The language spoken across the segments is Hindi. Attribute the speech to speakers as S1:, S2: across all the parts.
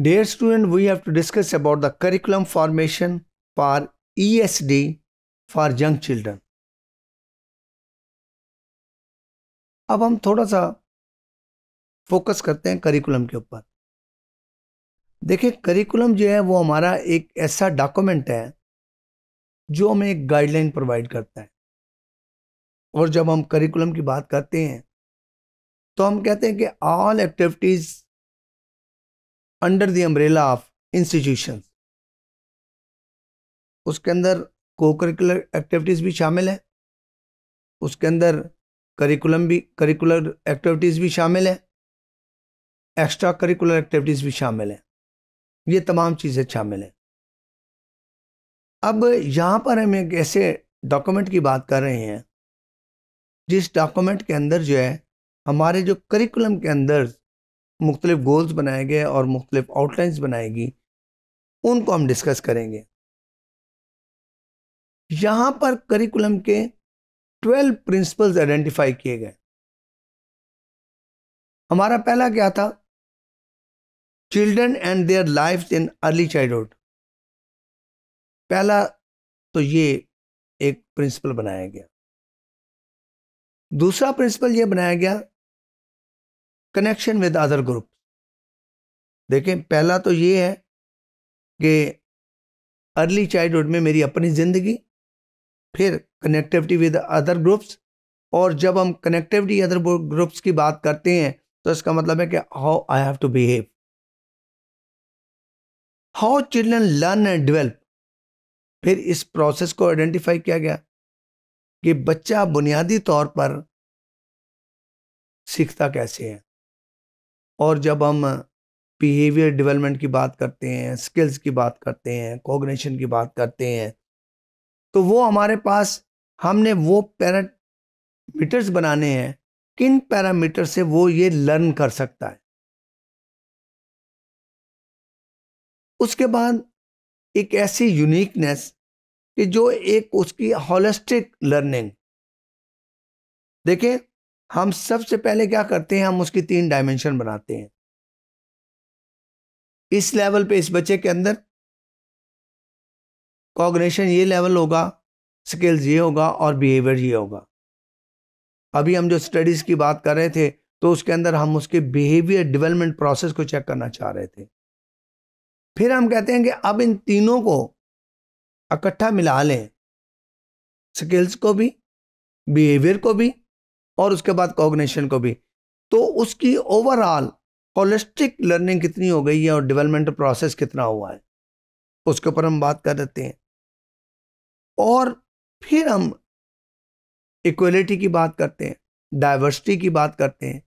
S1: Dear student, we have to discuss about the curriculum formation for ESD for young children. अब हम थोड़ा सा फोकस करते हैं करिकुलम के ऊपर देखिए करिकुलम जो है वो हमारा एक ऐसा डॉक्यूमेंट है जो हमें एक गाइडलाइन प्रोवाइड करता है और जब हम करिकुलम की बात करते हैं तो हम कहते हैं कि all activities under the umbrella of institution उसके अंदर को करिकुलर एक्टिविटीज़ भी शामिल है उसके अंदर करिकुलम भी करिकुलर एक्टिविटीज़ भी शामिल है एक्स्ट्रा करिकुलर एक्टिविटीज़ भी शामिल हैं ये तमाम चीज़ें शामिल हैं अब यहाँ पर हम एक ऐसे डॉक्यूमेंट की बात कर रहे हैं जिस डॉक्यूमेंट के अंदर जो है हमारे जो करिकुलम के अंदर मुख्तलिफ गोल्स बनाए गए और मुख्तलिफ आउटलाइंस बनाएगी उनको हम डिस्कस करेंगे यहाँ पर करिकुलम के ट्वेल्व प्रिंसिपल्स आइडेंटिफाई किए गए हमारा पहला क्या था children and their life in early childhood पहला तो ये एक प्रिंसिपल बनाया गया दूसरा प्रिंसिपल ये बनाया गया कनेक्शन विद अदर ग्रुप देखें पहला तो ये है कि अर्ली चाइल्डहुड में मेरी अपनी ज़िंदगी फिर कनेक्टिविटी विद अदर ग्रुप्स और जब हम कनेक्टिविटी अदर ग्रुप्स की बात करते हैं तो इसका मतलब है कि how I have to behave how children learn and develop फिर इस प्रोसेस को आइडेंटिफाई किया गया कि बच्चा बुनियादी तौर पर सीखता कैसे है और जब हम बिहेवियर डेवलपमेंट की बात करते हैं स्किल्स की बात करते हैं कोग्नेशन की बात करते हैं तो वो हमारे पास हमने वो पैरामीटर्स बनाने हैं किन पैरामीटर से वो ये लर्न कर सकता है उसके बाद एक ऐसी यूनिकनेस कि जो एक उसकी हॉलिस्टिक लर्निंग देखें हम सबसे पहले क्या करते हैं हम उसकी तीन डायमेंशन बनाते हैं इस लेवल पे इस बच्चे के अंदर कॉग्नेशन ये लेवल होगा स्किल्स ये होगा और बिहेवियर ये होगा अभी हम जो स्टडीज़ की बात कर रहे थे तो उसके अंदर हम उसके बिहेवियर डेवलपमेंट प्रोसेस को चेक करना चाह रहे थे फिर हम कहते हैं कि अब इन तीनों को इकट्ठा मिला लें स्किल्स को भी बिहेवियर को भी और उसके बाद कॉग्निशन को भी तो उसकी ओवरऑल होलिस्टिक लर्निंग कितनी हो गई है और डेवलपमेंट प्रोसेस कितना हुआ है उसके ऊपर हम बात कर देते हैं और फिर हम इक्वलिटी की बात करते हैं डाइवर्सिटी की बात करते हैं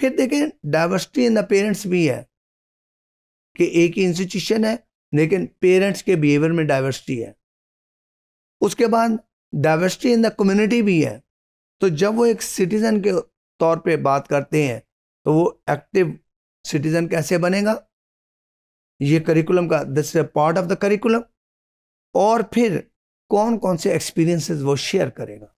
S1: फिर देखें डाइवर्सिटी इन द पेरेंट्स भी है कि एक ही इंस्टीट्यूशन है लेकिन पेरेंट्स के बिहेवियर में डाइवर्सिटी है उसके बाद डाइवर्सिटी इन द कम्युनिटी भी है तो जब वो एक सिटीज़न के तौर पे बात करते हैं तो वो एक्टिव सिटीज़न कैसे बनेगा ये करिकुलम का this a part of the curriculum और फिर कौन कौन से एक्सपीरियंसेस वो शेयर करेगा